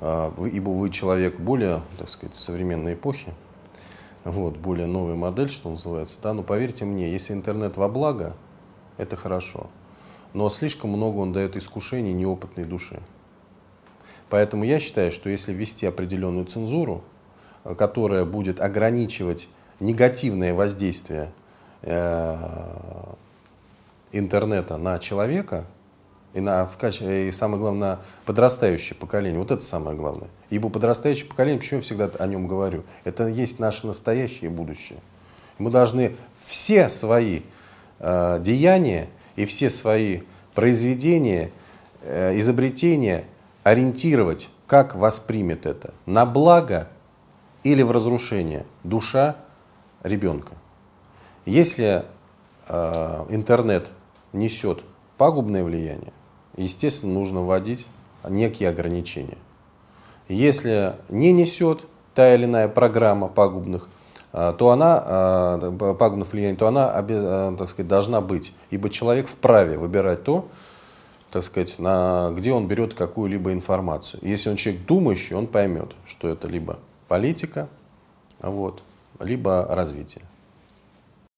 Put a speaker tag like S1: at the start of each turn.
S1: А, ибо вы человек более, так сказать, современной эпохи, вот, более новая модель, что называется, да, но поверьте мне, если интернет во благо, это хорошо, но слишком много он дает искушений неопытной души. Поэтому я считаю, что если ввести определенную цензуру, э, которая будет ограничивать негативное воздействие э, интернета на человека – и, на, в качестве, и самое главное, подрастающее поколение. Вот это самое главное. Ибо подрастающее поколение, почему я всегда о нем говорю, это есть наше настоящее будущее. Мы должны все свои э, деяния и все свои произведения, э, изобретения ориентировать, как воспримет это, на благо или в разрушение душа ребенка. Если э, интернет несет пагубное влияние, естественно, нужно вводить некие ограничения. Если не несет та или иная программа пагубных, а, то она, а, пагубных влияний, то она а, так сказать, должна быть, ибо человек вправе выбирать то, так сказать, на, где он берет какую-либо информацию. Если он человек думающий, он поймет, что это либо политика, вот, либо развитие.